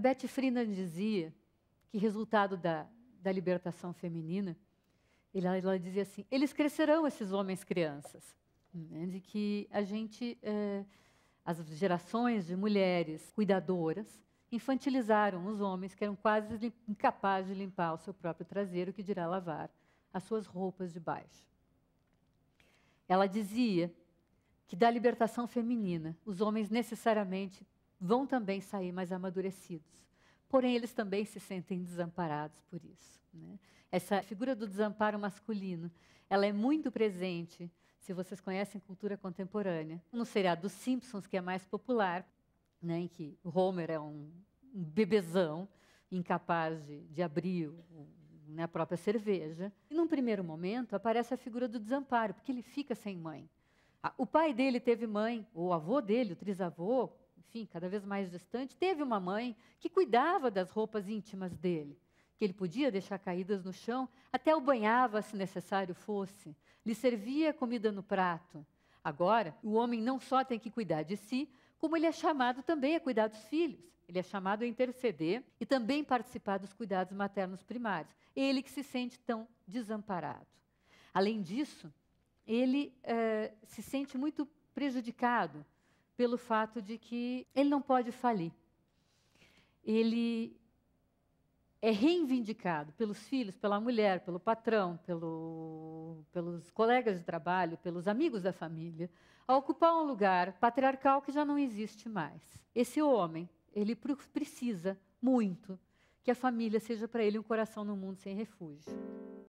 Beth Friedan dizia que resultado da, da libertação feminina, ela, ela dizia assim, eles crescerão, esses homens crianças. Né, de que a gente, é, as gerações de mulheres cuidadoras, infantilizaram os homens que eram quase incapazes de limpar o seu próprio traseiro, que dirá lavar as suas roupas de baixo. Ela dizia que da libertação feminina, os homens necessariamente vão também sair mais amadurecidos. Porém, eles também se sentem desamparados por isso. Né? Essa figura do desamparo masculino, ela é muito presente, se vocês conhecem cultura contemporânea, no seriado dos Simpsons, que é mais popular, né, em que Homer é um, um bebezão, incapaz de, de abrir o, né, a própria cerveja. E num primeiro momento aparece a figura do desamparo, porque ele fica sem mãe. O pai dele teve mãe, ou o avô dele, o trisavô, enfim, cada vez mais distante, teve uma mãe que cuidava das roupas íntimas dele, que ele podia deixar caídas no chão, até o banhava se necessário fosse, lhe servia comida no prato. Agora, o homem não só tem que cuidar de si, como ele é chamado também a cuidar dos filhos. Ele é chamado a interceder e também participar dos cuidados maternos primários. Ele que se sente tão desamparado. Além disso, ele eh, se sente muito prejudicado pelo fato de que ele não pode falir. Ele é reivindicado pelos filhos, pela mulher, pelo patrão, pelo, pelos colegas de trabalho, pelos amigos da família, a ocupar um lugar patriarcal que já não existe mais. Esse homem, ele precisa muito que a família seja para ele um coração no mundo sem refúgio.